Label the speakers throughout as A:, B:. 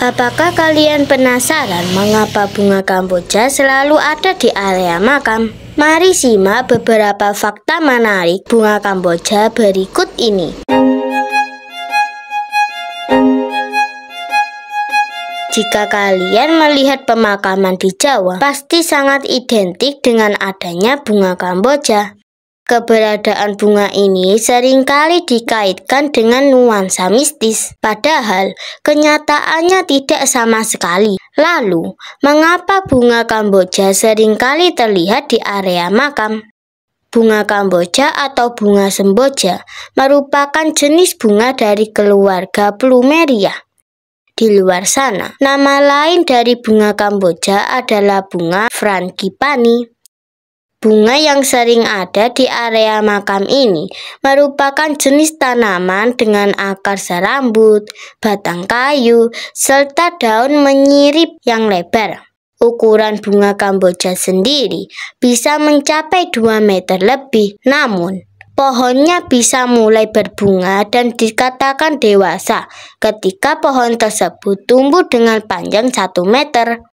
A: Apakah kalian penasaran mengapa bunga kamboja selalu ada di area makam? Mari simak beberapa fakta menarik bunga kamboja berikut ini. Jika kalian melihat pemakaman di Jawa, pasti sangat identik dengan adanya bunga kamboja. Keberadaan bunga ini seringkali dikaitkan dengan nuansa mistis, padahal kenyataannya tidak sama sekali. Lalu, mengapa bunga Kamboja seringkali terlihat di area makam? Bunga Kamboja atau bunga semboja merupakan jenis bunga dari keluarga Plumeria. Di luar sana, nama lain dari bunga Kamboja adalah bunga Frankipani. Bunga yang sering ada di area makam ini merupakan jenis tanaman dengan akar serambut, batang kayu, serta daun menyirip yang lebar. Ukuran bunga kamboja sendiri bisa mencapai 2 meter lebih, namun pohonnya bisa mulai berbunga dan dikatakan dewasa ketika pohon tersebut tumbuh dengan panjang 1 meter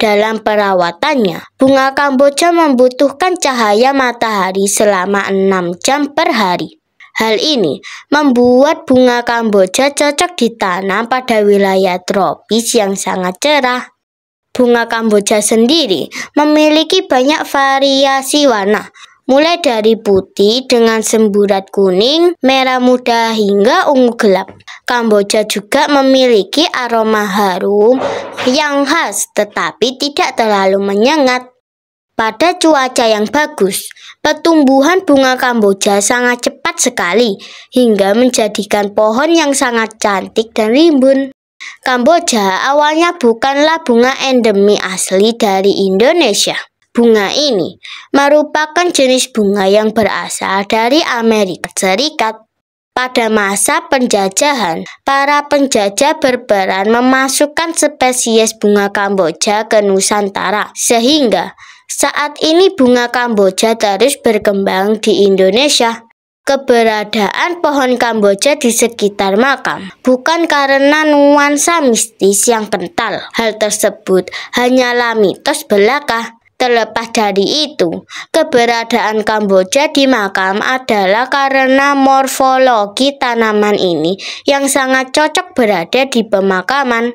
A: dalam perawatannya. Bunga kamboja membutuhkan cahaya matahari selama 6 jam per hari. Hal ini membuat bunga kamboja cocok ditanam pada wilayah tropis yang sangat cerah. Bunga kamboja sendiri memiliki banyak variasi warna, mulai dari putih dengan semburat kuning, merah muda hingga ungu gelap. Kamboja juga memiliki aroma harum yang khas tetapi tidak terlalu menyengat. Pada cuaca yang bagus, pertumbuhan bunga Kamboja sangat cepat sekali hingga menjadikan pohon yang sangat cantik dan rimbun. Kamboja awalnya bukanlah bunga endemi asli dari Indonesia. Bunga ini merupakan jenis bunga yang berasal dari Amerika Serikat. Pada masa penjajahan, para penjajah berperan memasukkan spesies bunga Kamboja ke Nusantara, sehingga saat ini bunga Kamboja terus berkembang di Indonesia. Keberadaan pohon Kamboja di sekitar makam bukan karena nuansa mistis yang kental. Hal tersebut hanyalah mitos belaka. Terlepas dari itu, keberadaan Kamboja di makam adalah karena morfologi tanaman ini yang sangat cocok berada di pemakaman.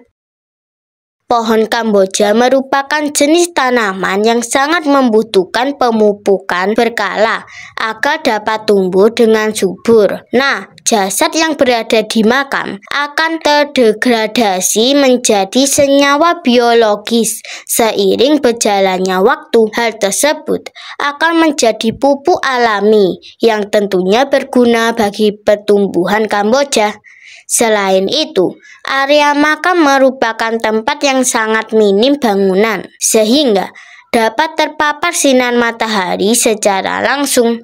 A: Pohon Kamboja merupakan jenis tanaman yang sangat membutuhkan pemupukan berkala agar dapat tumbuh dengan subur. Nah, jasad yang berada di makam akan terdegradasi menjadi senyawa biologis seiring berjalannya waktu. Hal tersebut akan menjadi pupuk alami yang tentunya berguna bagi pertumbuhan Kamboja. Selain itu, area makam merupakan tempat yang sangat minim bangunan, sehingga dapat terpapar sinar matahari secara langsung.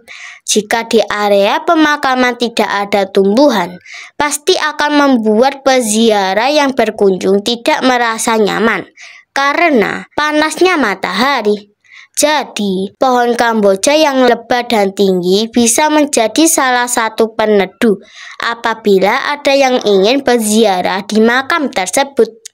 A: Jika di area pemakaman tidak ada tumbuhan, pasti akan membuat peziarah yang berkunjung tidak merasa nyaman karena panasnya matahari. Jadi, pohon kamboja yang lebat dan tinggi bisa menjadi salah satu peneduh apabila ada yang ingin berziarah di makam tersebut.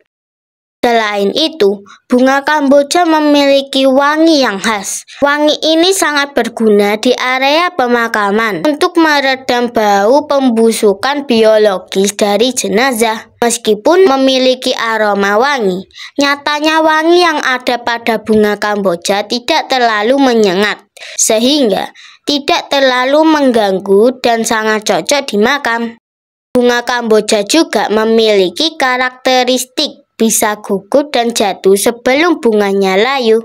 A: Selain itu, bunga kamboja memiliki wangi yang khas. Wangi ini sangat berguna di area pemakaman untuk meredam bau pembusukan biologis dari jenazah. Meskipun memiliki aroma wangi, nyatanya wangi yang ada pada bunga kamboja tidak terlalu menyengat, sehingga tidak terlalu mengganggu dan sangat cocok dimakan. Bunga kamboja juga memiliki karakteristik bisa gugur dan jatuh sebelum bunganya layu.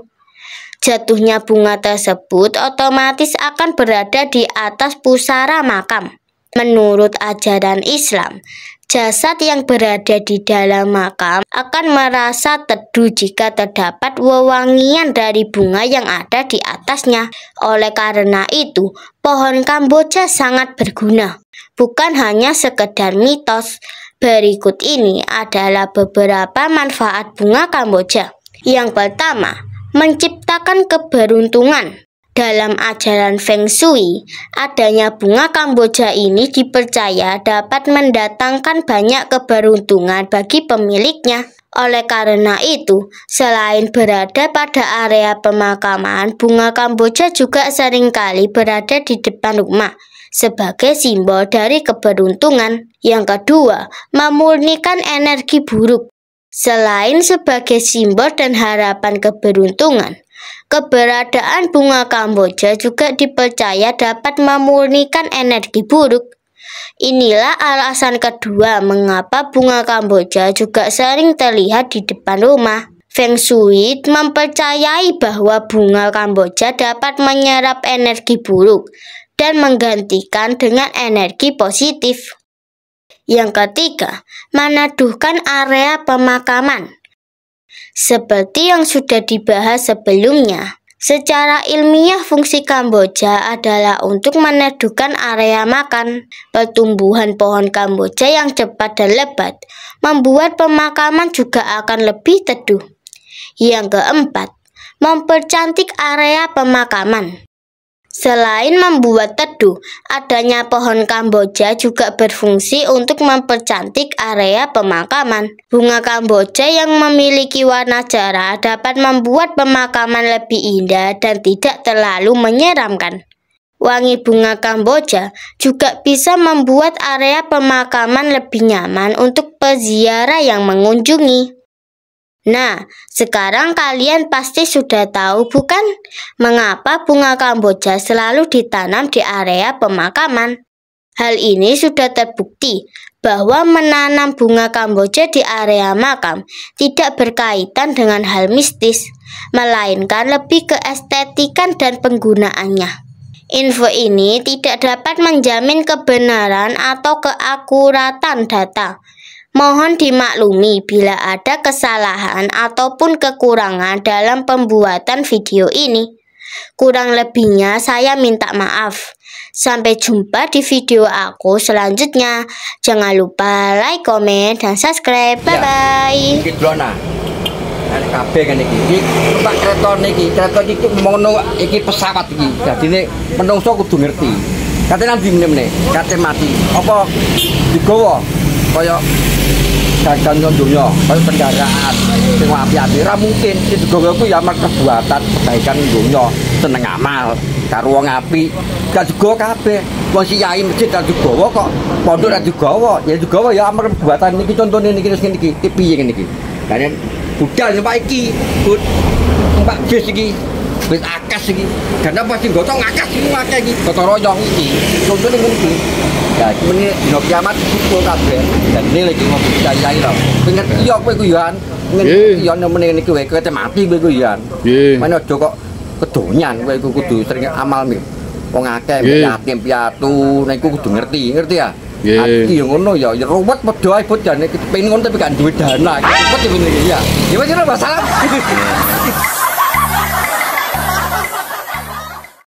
A: Jatuhnya bunga tersebut otomatis akan berada di atas pusara makam. Menurut ajaran Islam, jasad yang berada di dalam makam akan merasa teduh jika terdapat wewangian dari bunga yang ada di atasnya. Oleh karena itu, pohon kamboja sangat berguna. Bukan hanya sekedar mitos, Berikut ini adalah beberapa manfaat bunga Kamboja. Yang pertama, menciptakan keberuntungan. Dalam ajaran Feng Shui, adanya bunga Kamboja ini dipercaya dapat mendatangkan banyak keberuntungan bagi pemiliknya. Oleh karena itu, selain berada pada area pemakaman, bunga Kamboja juga seringkali berada di depan rumah sebagai simbol dari keberuntungan. Yang kedua, memurnikan energi buruk. Selain sebagai simbol dan harapan keberuntungan, keberadaan bunga kamboja juga dipercaya dapat memurnikan energi buruk. Inilah alasan kedua mengapa bunga kamboja juga sering terlihat di depan rumah. Feng Shui mempercayai bahwa bunga kamboja dapat menyerap energi buruk dan menggantikan dengan energi positif. Yang ketiga, meneduhkan area pemakaman. Seperti yang sudah dibahas sebelumnya, secara ilmiah fungsi kamboja adalah untuk meneduhkan area makan. Pertumbuhan pohon kamboja yang cepat dan lebat membuat pemakaman juga akan lebih teduh. Yang keempat, mempercantik area pemakaman. Selain membuat teduh, adanya pohon kamboja juga berfungsi untuk mempercantik area pemakaman. Bunga kamboja yang memiliki warna cerah dapat membuat pemakaman lebih indah dan tidak terlalu menyeramkan. Wangi bunga kamboja juga bisa membuat area pemakaman lebih nyaman untuk peziarah yang mengunjungi. Nah, sekarang kalian pasti sudah tahu bukan mengapa bunga kamboja selalu ditanam di area pemakaman. Hal ini sudah terbukti bahwa menanam bunga kamboja di area makam tidak berkaitan dengan hal mistis, melainkan lebih ke estetikan dan penggunaannya. Info ini tidak dapat menjamin kebenaran atau keakuratan data, Mohon dimaklumi bila ada kesalahan ataupun kekurangan dalam pembuatan video ini. Kurang lebihnya saya minta maaf. Sampai jumpa di video aku selanjutnya. Jangan lupa like, komen, dan subscribe. Ya. Bye-bye.
B: Ya, ini kabeh kan iki. Iki kereta niki, kereta iki ngono iki pesawat iki. Dadine menungso kudu ngerti. Kate nang ndi meneh? Kate mati. Apa digowo kaya pedagang yang dunia kaya kendaraan sing api-api ra mungkin sing juga aku ya mak kebuatan pedagang dunia seneng amal karo wong api gak juga kabeh wong si yai masjid gak juga kok pondok gak juga ya juga ya amar perbuatan ini contohnya ini terus niki piye ini dan udah budal numpak ya, iki bud numpak bis iki wis akas ini karena pasti gotong akas ini akeh ini gotong royong ini contone ngene Ya mene dina kiamat kumpul dan ini lagi ngomong kiai-kiai lho. Pengen iya kowe ku yo an. Iya nemene niki wae kowe mati kowe ku yo Mana aja kok kedonyan kowe iku kudu sering amal nih, Wong akeh yatim piatu niku kudu ngerti, ngerti ya? Nggih. ngono ya, ya ruwet padha ae bot jane ngono tapi gak duwe dana.
A: Ruwet iki ya. Ya wis ora masalah.